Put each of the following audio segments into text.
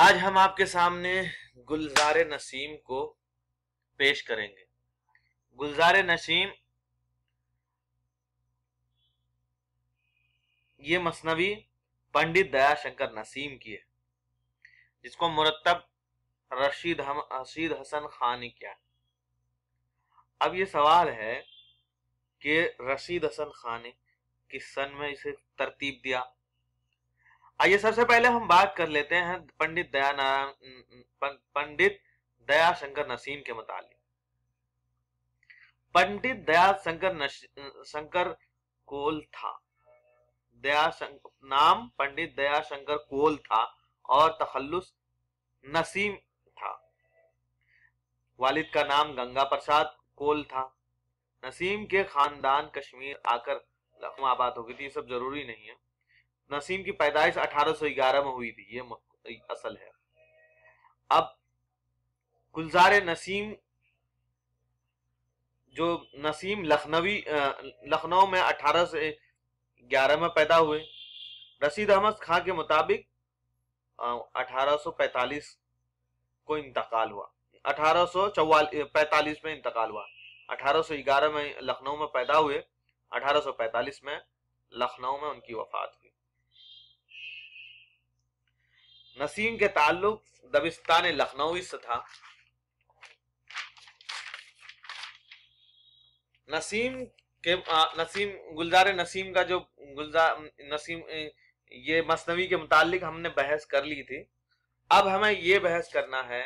आज हम आपके सामने गुलजार नसीम को पेश करेंगे गुलजार नसीम ये मसनवी पंडित दयाशंकर नसीम की है जिसको मुरतब रशीद हम रशीद हसन खान ने किया अब ये सवाल है कि रशीद हसन खान ने किस सन में इसे तरतीब दिया आइए सबसे पहले हम बात कर लेते हैं पंडित दयानारायण पंडित दया शंकर नसीम के मुताबिक पंडित दया शंकर शंकर कोल था दया नाम पंडित दया शंकर कोल था और तखल्लुस नसीम था वालिद का नाम गंगा प्रसाद कोल था नसीम के खानदान कश्मीर आकर लखनऊ आबाद हो गई थी ये सब जरूरी नहीं है नसीम की पैदाइश 1811 में हुई थी ये असल है अब गुलजार नसीम जो नसीम लखनवी लखनऊ में अठारह से ग्यारह में पैदा हुए रसीद अहमद खां के मुताबिक 1845 को इंतकाल हुआ पैतालीस में इंतकाल हुआ 1811 में लखनऊ में पैदा हुए 1845 में लखनऊ में उनकी वफात हुई नसीम के ताल्लुक दबिस्तान लखनऊ से था नसीम के आ, नसीम गुलजार नसीम का जो गुलजार नसीम ये मसनवी के मुतालिक हमने बहस कर ली थी अब हमें ये बहस करना है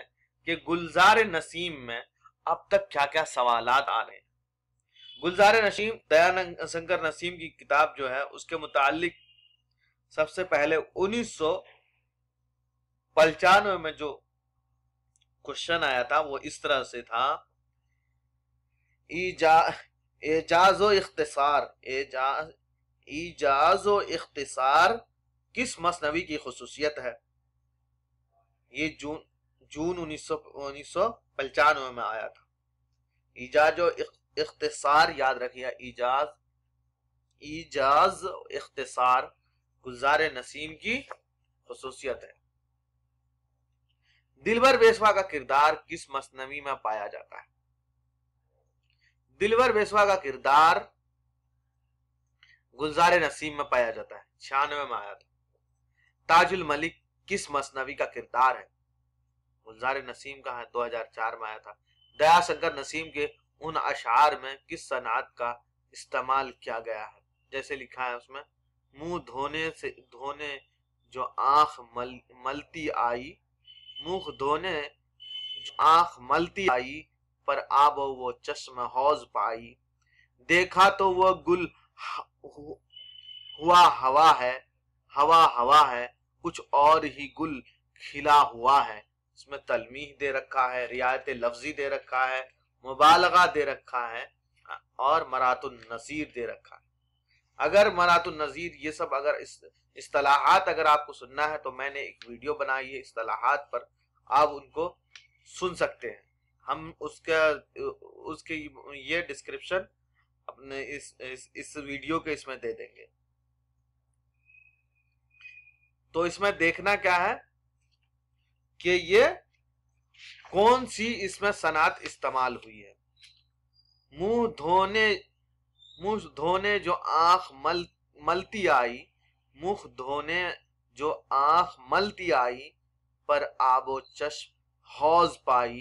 कि गुलजार नसीम में अब तक क्या क्या सवाल आ रहे हैं गुलजार नसीम दया शंकर नसीम की किताब जो है उसके मुतालिक सबसे पहले उन्नीस पलचानवे में जो क्वेश्चन आया था वो इस तरह से था ईजा एजाजो इख्तिसार एजाज ईजाजो इख्तिसार किस मसनवी की खसूसियत है ये जून जून उन्नीस सौ पंचानवे में आया था इजाज इख्तिसार याद रखिए इजाज इजाज इख्तिसार गुजार नसीम की खसूसियत है दिलवर बेसवा का किरदार किस मसनवी में पाया जाता है दिलवर बेसवा का किरदार गुलजार नसीम में पाया जाता है छियानवे में आया था ताजुल मलिक किस मसनवी का किरदार है गुलजार नसीम का है 2004 में आया था दया शंकर नसीम के उन अशार में किस सनात का इस्तेमाल किया गया है जैसे लिखा है उसमें मुंह धोने से धोने जो आंख मल, मलती आई मुंह धोने आंख मलती आई पर आबो वो चश्म हौज पाई देखा तो वह गुल हुआ हवा है हवा हवा है कुछ और ही गुल खिला हुआ है इसमें तलमीह दे रखा है रियायत लफ्जी दे रखा है मुबालगा दे रखा है और मरातुल नसीर दे रखा है अगर मनातुल नज़ीर ये सब अगर इस असलाहत अगर आपको सुनना है तो मैंने एक वीडियो बनाई है इस्तलाहात पर आप उनको सुन सकते हैं हम उसका उसके ये डिस्क्रिप्शन अपने इस इस, इस वीडियो के इसमें दे देंगे तो इसमें देखना क्या है कि ये कौन सी इसमें सनात इस्तेमाल हुई है मुंह धोने मुंह धोने जो आंख मल मलती आई मुख धोने जो आंख मलती आई पर आबो चश्म हौज पाई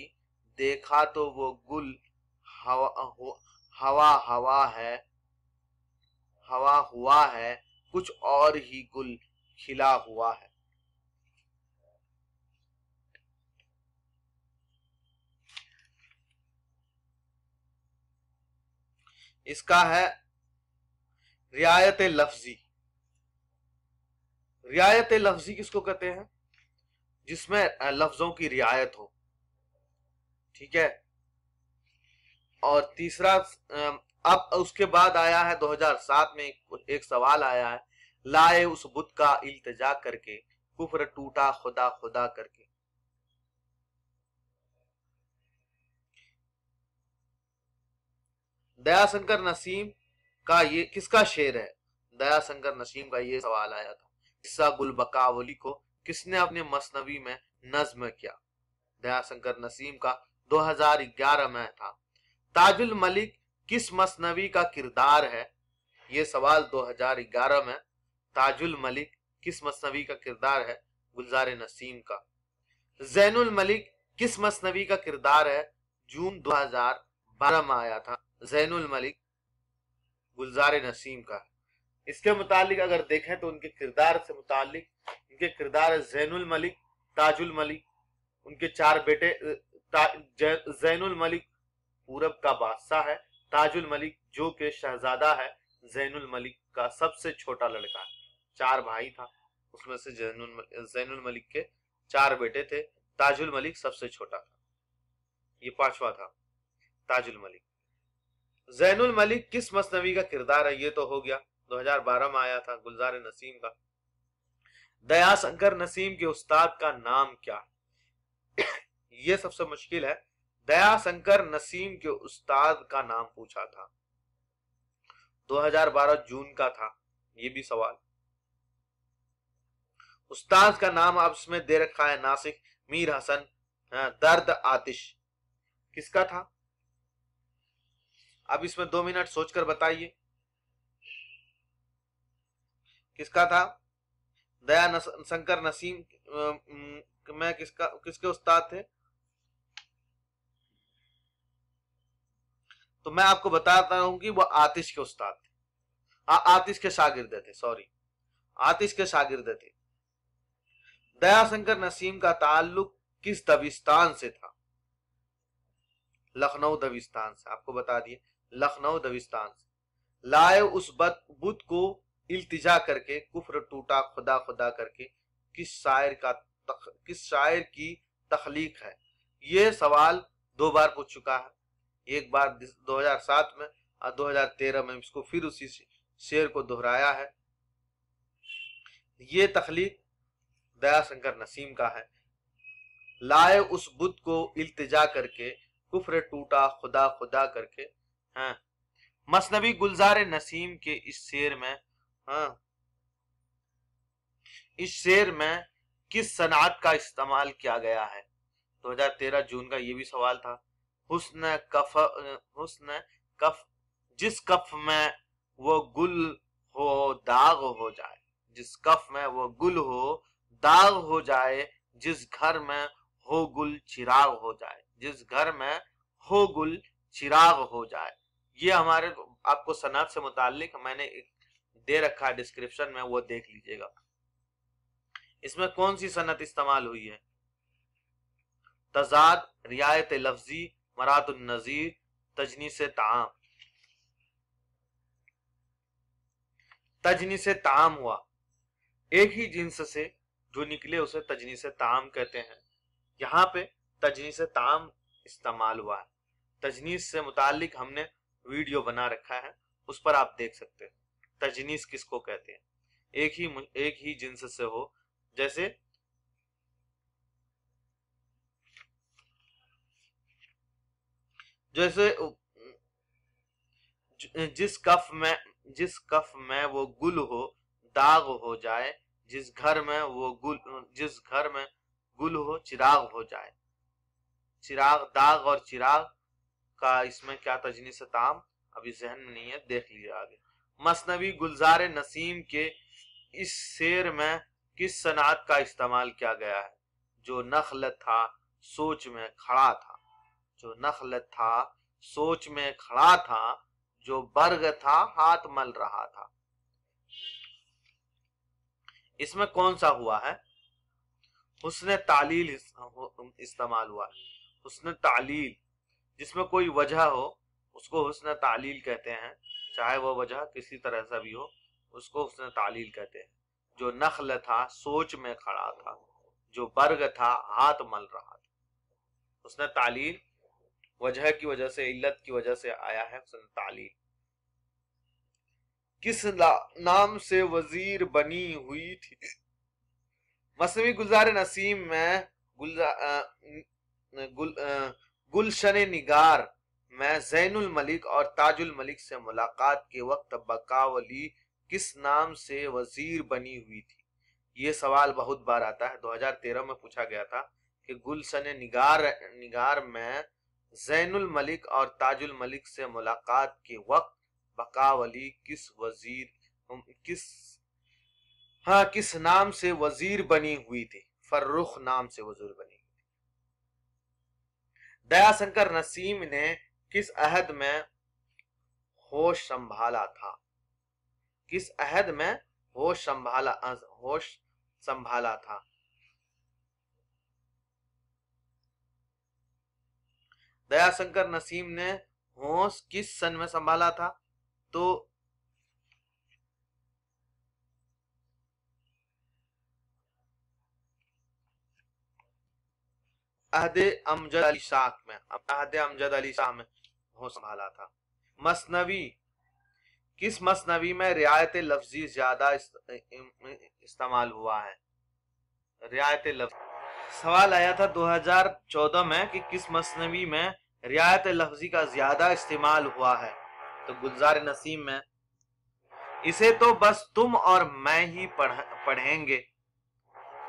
देखा तो वो गुल हवा हवा हवा है हवा हुआ है कुछ और ही गुल खिला हुआ है इसका है रियायत लफ्जी रियायत लफ्जी किसको कहते हैं जिसमें लफ्जों की रियायत हो ठीक है और तीसरा अब उसके बाद आया है 2007 में एक सवाल आया है लाए उस बुद्ध का इल्तजा करके कुफर टूटा खुदा खुदा करके दयाशंकर नसीम का ये किसका शेर है दयाशंकर नसीम का ये सवाल आया था किस्सा गुलबकावली को किसने अपने मसनवी में नज्म किया दयाशंकर नसीम का 2011 में था ताजुल मलिक किस मसनवी का किरदार है ये सवाल 2011 में ताजुल मलिक किस मसनवी का किरदार है गुलजार नसीम का जैनुल मलिक किस मसनवी का किरदार है जून 2012 में आया था जैनुल मलिक गुलजार नसीम का इसके मुतालिक अगर देखें तो उनके किरदार से मुतालिक इनके किरदार जैनुल मलिक ताजुल मलिक उनके चार बेटे जैनुल मलिक पूरब का बादशाह है ताजुल मलिक जो के शहजादा है जैनुल मलिक का सबसे छोटा लड़का है चार भाई था उसमें से जैनुल जैनुल मलिक के चार बेटे थे ताजुल मलिक सबसे छोटा था ये पांचवा था ताजुल मलिक जैनुल मलिक किस मसनवी का किरदार है ये तो हो गया 2012 में आया था गुलजार नसीम का दया शंकर नसीम के उस्ताद का नाम क्या ये सबसे मुश्किल है दया शंकर नसीम के उस्ताद का नाम पूछा था 2012 जून का था ये भी सवाल उस्ताद का नाम आप इसमें दे रखा है नासिक मीर हसन हाँ, दर्द आतिश किसका था अब इसमें दो मिनट सोचकर बताइए किसका था दया नस, शंकर नसीम में किसका किसके उस्ताद थे तो मैं आपको बताता हूं कि वो आतिश के उस्ताद थे आ, आतिश के शागिर्द थे सॉरी आतिश के शागिर्द थे दयाशंकर नसीम का ताल्लुक किस दबिस्तान से था लखनऊ दबिस्तान से आपको बता दिए लखनऊ दविस्तान से लाए उस बुद्ध को इल्तिजा करके कुफर टूटा खुदा खुदा करके किस शायर का तख, किस शायर की तखलीक है ये सवाल दो बार पूछ चुका है एक बार 2007 में और 2013 में इसको फिर उसी शेर को दोहराया है ये तखलीक दया शंकर नसीम का है लाए उस बुद्ध को इल्तिजा करके कुफर टूटा खुदा खुदा करके हाँ मसनबी गुलजार नसीम के इस शेर में हाँ इस शेर में किस सनात का इस्तेमाल किया गया है 2013 जून का ये भी सवाल था हुस्न कफ हुस्न कफ जिस कफ में वो गुल हो दाग हो जाए जिस कफ में वो गुल हो दाग हो जाए जिस घर में हो गुल चिराग हो जाए जिस घर में हो गुल चिराग हो जाए ये हमारे आपको सनत से मुतालिक मैंने दे रखा है डिस्क्रिप्शन में वो देख लीजिएगा इसमें कौन सी सनत इस्तेमाल हुई है तजाद रियायत लफ्जी मरात नजीर तजनी से ताम तजनी से ताम हुआ एक ही जिन्स से जो निकले उसे तजनी से ताम कहते हैं यहाँ पे तजनी से ताम इस्तेमाल हुआ है तजनीस से मुतालिक हमने वीडियो बना रखा है उस पर आप देख सकते हैं तजनीस किसको कहते हैं एक ही एक ही जिन्स से हो जैसे जैसे जिस कफ में जिस कफ में वो गुल हो दाग हो जाए जिस घर में वो गुल जिस घर में गुल हो चिराग हो जाए चिराग दाग और चिराग का इसमें क्या से ताम अभी जहन में नहीं है देख लीजिए आगे मसनवी गुलजार नसीम के इस शेर में किस सनात का इस्तेमाल किया गया है जो नखल था सोच में खड़ा था जो नखल था सोच में खड़ा था जो बर्ग था हाथ मल रहा था इसमें कौन सा हुआ है उसने तालील इस्तेमाल हुआ है उसने तालील जिसमें कोई वजह हो उसको हुसन तालील कहते हैं चाहे वो वजह किसी तरह से भी हो उसको हुसन तालील कहते हैं जो नखल था सोच में खड़ा था जो बर्ग था हाथ मल रहा था उसने तालील वजह की वजह से इल्लत की वजह से आया है उसने तालील किस नाम से वजीर बनी हुई थी मसनवी गुलजार नसीम में गुलजार गुल, आ, गुल आ, गुलशन निगार मैं जैनुल मलिक और ताजुल मलिक से मुलाकात के वक्त बकावली किस नाम से वजीर बनी हुई थी ये सवाल बहुत बार आता है 2013 में पूछा गया था कि गुलशन निगार निगार में जैनुल मलिक और ताजुल मलिक से मुलाकात के वक्त बकावली किस वजीर किस हाँ किस नाम से वजीर बनी हुई थी फर्रुख नाम से वजीर बनी दयाशंकर नसीम ने किस अहद में होश संभाला था किस अहद में होश संभाला होश संभाला था दयाशंकर नसीम ने होश किस सन में संभाला था तो अहद अमजद अली शाह में अहद अमजद अली शाह में हो संभाला था मसनवी किस मसनवी में रियायत लफ्जी ज्यादा इस्तेमाल हुआ है रियायत लफ्जी सवाल आया था 2014 में कि किस मसनवी में रियायत लफ्जी का ज्यादा इस्तेमाल हुआ है तो गुलजार नसीम में इसे तो बस तुम और मैं ही पढ़, पढ़ेंगे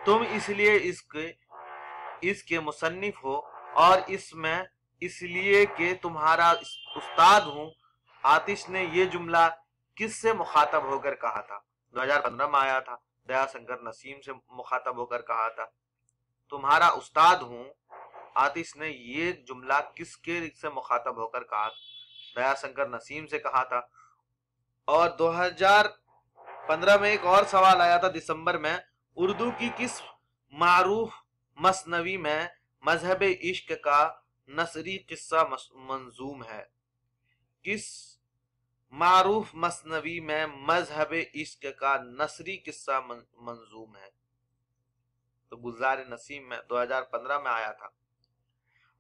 तुम इसलिए इसके इसके मुसन्फ हो और इसमें इसलिए के तुम्हारा उस्ताद हूँ आतिश ने ये जुमला किससे मुखातब होकर कहा था 2015 में आया था दयाशंकर नसीम से मुखातब होकर कहा था तुम्हारा उस्ताद हूँ आतिश ने ये जुमला किसके से मुखातब होकर कहा दयाशंकर नसीम से कहा था और 2015 में एक और सवाल आया था दिसंबर में उर्दू की किस मारूफ मसनवी में मजहब इश्क का नसरी किस्सा मंजूम है किस मारूफ मसनवी में मजहब इश्क का नसरी किस्सा मंजूम है तो गुलजार नसीम में 2015 में आया था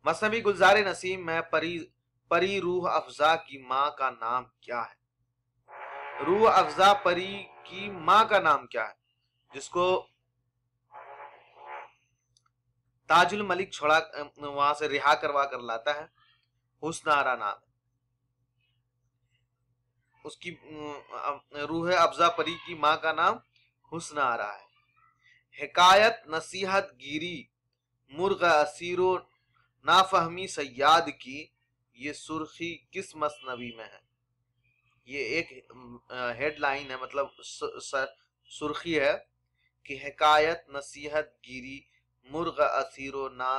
मसनवी गुलजार नसीम में परी परी रूह अफजा की माँ का नाम क्या है रूह अफजा परी की माँ का नाम क्या है जिसको ताजुल मलिक छोड़ा वहां से रिहा करवा कर लाता है हुसनारा नाम उसकी रूह अफजा परी की माँ का नाम हुसनारा है हिकायत नसीहत गिरी मुर्ग असीरो नाफहमी सयाद की ये सुर्खी किस मसनबी में है ये एक हेडलाइन है मतलब सुर्खी है कि हिकायत नसीहत गिरी मुर्ग असीरो ना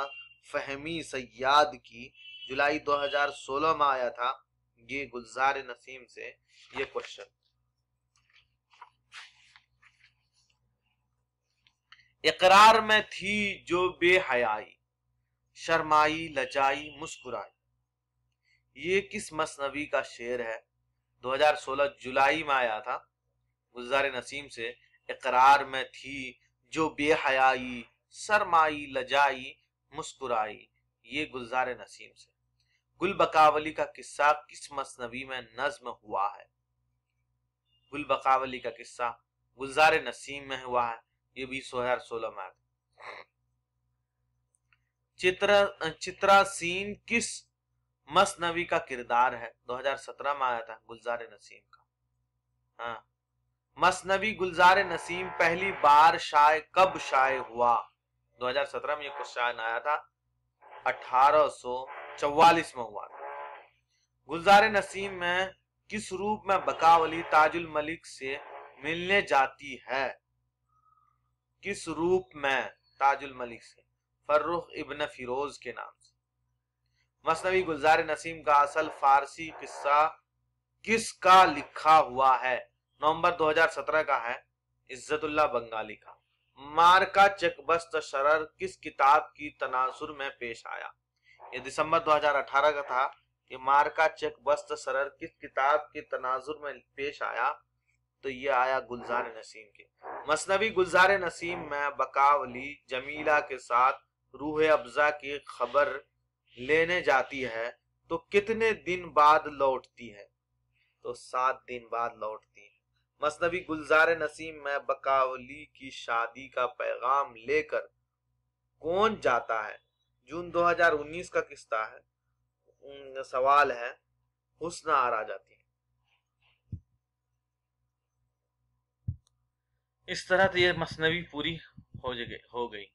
फहमी सयाद की जुलाई 2016 में आया था ये गुलजार नसीम से ये क्वेश्चन इकरार में थी जो बेहयाई शर्माई लजाई मुस्कुराई ये किस मसनवी का शेर है 2016 जुलाई में आया था गुलजार नसीम से इकरार में थी जो बेहयाई सरमाई लजाई मुस्कुराई ये गुलजार नसीम से गुल बकावली का किस्सा किस मसनवी में नज्म हुआ है गुल बकावली का किस्सा गुलजार नसीम में हुआ है ये भी दो हजार सोलह में चित्रा चित्रा सीन किस मसनवी का किरदार है 2017 में आया था गुलजार नसीम का हाँ मसनवी गुलजार नसीम पहली बार शाय कब शाय हुआ 2017 में ये क्वेश्चन आया था अठारह में हुआ था गुलजार नसीम में किस रूप में बकावली ताजुल मलिक से मिलने जाती है किस रूप में ताजुल मलिक से फर्रुख इबन फिरोज के नाम से मसनवी गुलजार नसीम का असल फारसी किस्सा किसका लिखा हुआ है नवंबर 2017 का है इज्जतुल्ला बंगाली का मार्का चकबस्त शरर किस किताब की तनासुर में पेश आया ये दिसंबर 2018 का था कि मार्का चकबस्त शरर किस किताब की तनाजुर में पेश आया तो ये आया गुलजार नसीम के मसनवी गुलजार नसीम में बकावली जमीला के साथ रूह अफजा की खबर लेने जाती है तो कितने दिन बाद लौटती है तो सात दिन बाद लौटती मसनवी गुलजार नसीम में बकावली की शादी का पैगाम लेकर कौन जाता है जून 2019 का किस्सा है सवाल है हुस्न आरा जाती है इस तरह तो यह मसनवी पूरी हो गई हो गई